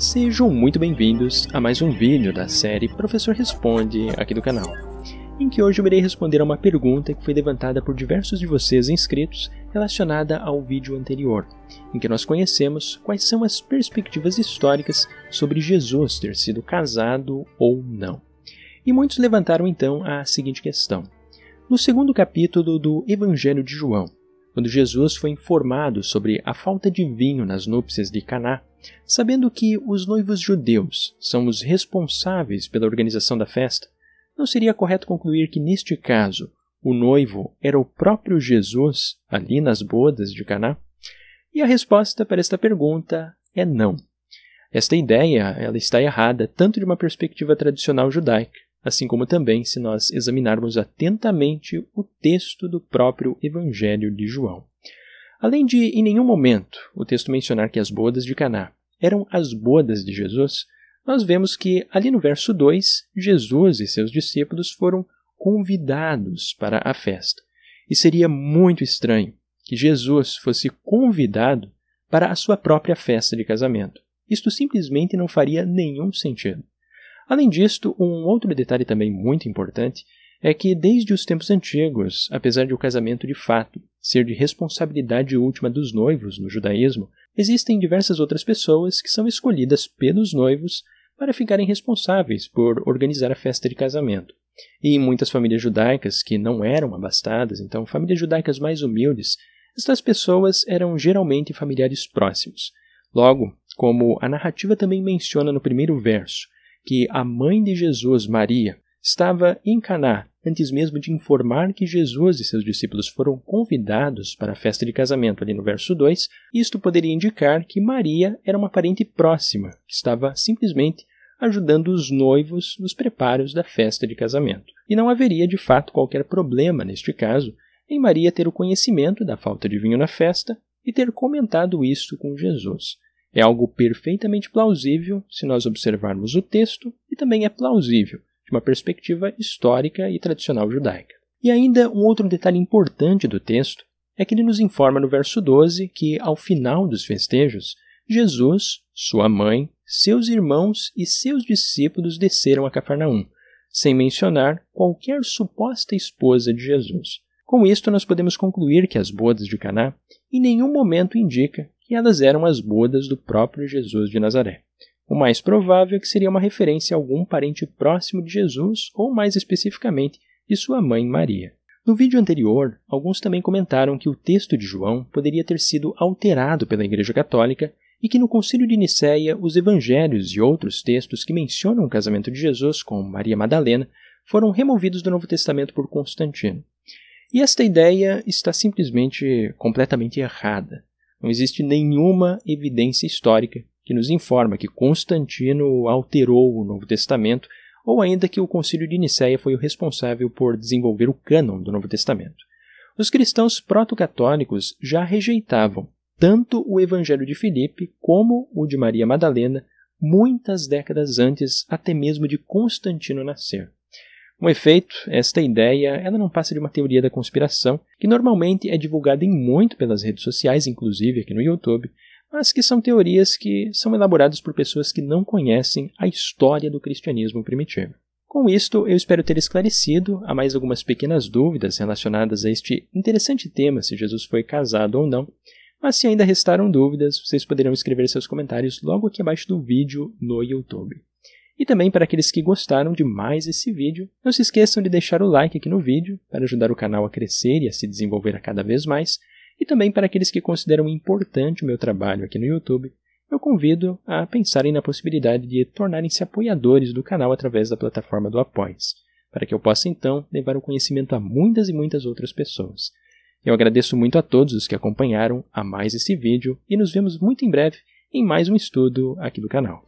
Sejam muito bem-vindos a mais um vídeo da série Professor Responde aqui do canal, em que hoje eu irei responder a uma pergunta que foi levantada por diversos de vocês inscritos relacionada ao vídeo anterior, em que nós conhecemos quais são as perspectivas históricas sobre Jesus ter sido casado ou não. E muitos levantaram então a seguinte questão: no segundo capítulo do Evangelho de João, quando Jesus foi informado sobre a falta de vinho nas núpcias de Caná, sabendo que os noivos judeus são os responsáveis pela organização da festa, não seria correto concluir que neste caso o noivo era o próprio Jesus ali nas bodas de Caná? E a resposta para esta pergunta é não. Esta ideia ela está errada tanto de uma perspectiva tradicional judaica assim como também se nós examinarmos atentamente o texto do próprio Evangelho de João. Além de, em nenhum momento, o texto mencionar que as bodas de Caná eram as bodas de Jesus, nós vemos que, ali no verso 2, Jesus e seus discípulos foram convidados para a festa. E seria muito estranho que Jesus fosse convidado para a sua própria festa de casamento. Isto simplesmente não faria nenhum sentido. Além disto, um outro detalhe também muito importante é que desde os tempos antigos, apesar de o casamento de fato ser de responsabilidade última dos noivos no judaísmo, existem diversas outras pessoas que são escolhidas pelos noivos para ficarem responsáveis por organizar a festa de casamento. E muitas famílias judaicas que não eram abastadas, então famílias judaicas mais humildes, estas pessoas eram geralmente familiares próximos. Logo, como a narrativa também menciona no primeiro verso, que a mãe de Jesus, Maria, estava em Caná, antes mesmo de informar que Jesus e seus discípulos foram convidados para a festa de casamento ali no verso 2, isto poderia indicar que Maria era uma parente próxima, que estava simplesmente ajudando os noivos nos preparos da festa de casamento. E não haveria de fato qualquer problema neste caso em Maria ter o conhecimento da falta de vinho na festa e ter comentado isto com Jesus. É algo perfeitamente plausível se nós observarmos o texto e também é plausível de uma perspectiva histórica e tradicional judaica. E ainda um outro detalhe importante do texto é que ele nos informa no verso 12 que, ao final dos festejos, Jesus, sua mãe, seus irmãos e seus discípulos desceram a Cafarnaum, sem mencionar qualquer suposta esposa de Jesus. Com isto, nós podemos concluir que as bodas de Caná em nenhum momento indica e elas eram as bodas do próprio Jesus de Nazaré. O mais provável é que seria uma referência a algum parente próximo de Jesus, ou mais especificamente, de sua mãe Maria. No vídeo anterior, alguns também comentaram que o texto de João poderia ter sido alterado pela Igreja Católica e que no Concílio de Nicéia os evangelhos e outros textos que mencionam o casamento de Jesus com Maria Madalena foram removidos do Novo Testamento por Constantino. E esta ideia está simplesmente completamente errada. Não existe nenhuma evidência histórica que nos informa que Constantino alterou o Novo Testamento ou ainda que o Concílio de Nicéia foi o responsável por desenvolver o cânon do Novo Testamento. Os cristãos proto-católicos já rejeitavam tanto o Evangelho de Filipe como o de Maria Madalena muitas décadas antes até mesmo de Constantino nascer. Com efeito, esta ideia ela não passa de uma teoria da conspiração que normalmente é divulgada em muito pelas redes sociais, inclusive aqui no YouTube, mas que são teorias que são elaboradas por pessoas que não conhecem a história do cristianismo primitivo. Com isto, eu espero ter esclarecido a mais algumas pequenas dúvidas relacionadas a este interessante tema se Jesus foi casado ou não. Mas se ainda restaram dúvidas, vocês poderão escrever seus comentários logo aqui abaixo do vídeo no YouTube. E também para aqueles que gostaram de mais esse vídeo, não se esqueçam de deixar o like aqui no vídeo para ajudar o canal a crescer e a se desenvolver a cada vez mais. E também para aqueles que consideram importante o meu trabalho aqui no YouTube, eu convido a pensarem na possibilidade de tornarem-se apoiadores do canal através da plataforma do Apoies, para que eu possa então levar o conhecimento a muitas e muitas outras pessoas. Eu agradeço muito a todos os que acompanharam a mais esse vídeo e nos vemos muito em breve em mais um estudo aqui do canal.